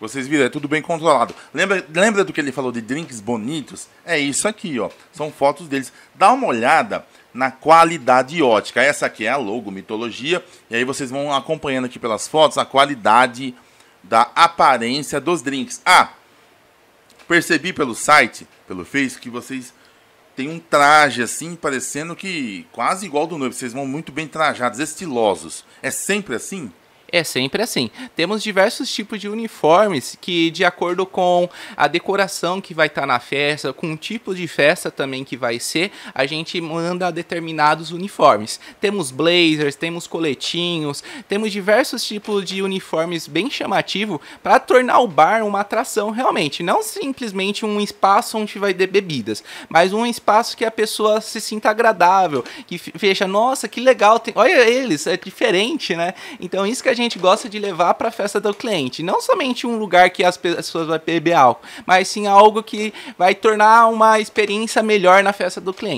Vocês viram, é tudo bem controlado. Lembra, lembra do que ele falou de drinks bonitos? É isso aqui, ó. São fotos deles. Dá uma olhada na qualidade ótica. Essa aqui é a logo mitologia. E aí vocês vão acompanhando aqui pelas fotos a qualidade da aparência dos drinks. Ah, percebi pelo site, pelo Facebook, que vocês têm um traje assim, parecendo que quase igual do noivo. Vocês vão muito bem trajados, estilosos. É sempre assim? É sempre assim. Temos diversos tipos de uniformes que, de acordo com a decoração que vai estar tá na festa, com o tipo de festa também que vai ser, a gente manda determinados uniformes. Temos blazers, temos coletinhos, temos diversos tipos de uniformes bem chamativo para tornar o bar uma atração realmente. Não simplesmente um espaço onde vai ter bebidas, mas um espaço que a pessoa se sinta agradável, que veja, nossa, que legal, tem... olha eles, é diferente, né? Então, isso que a gente gosta de levar para a festa do cliente. Não somente um lugar que as pessoas vão beber álcool, mas sim algo que vai tornar uma experiência melhor na festa do cliente.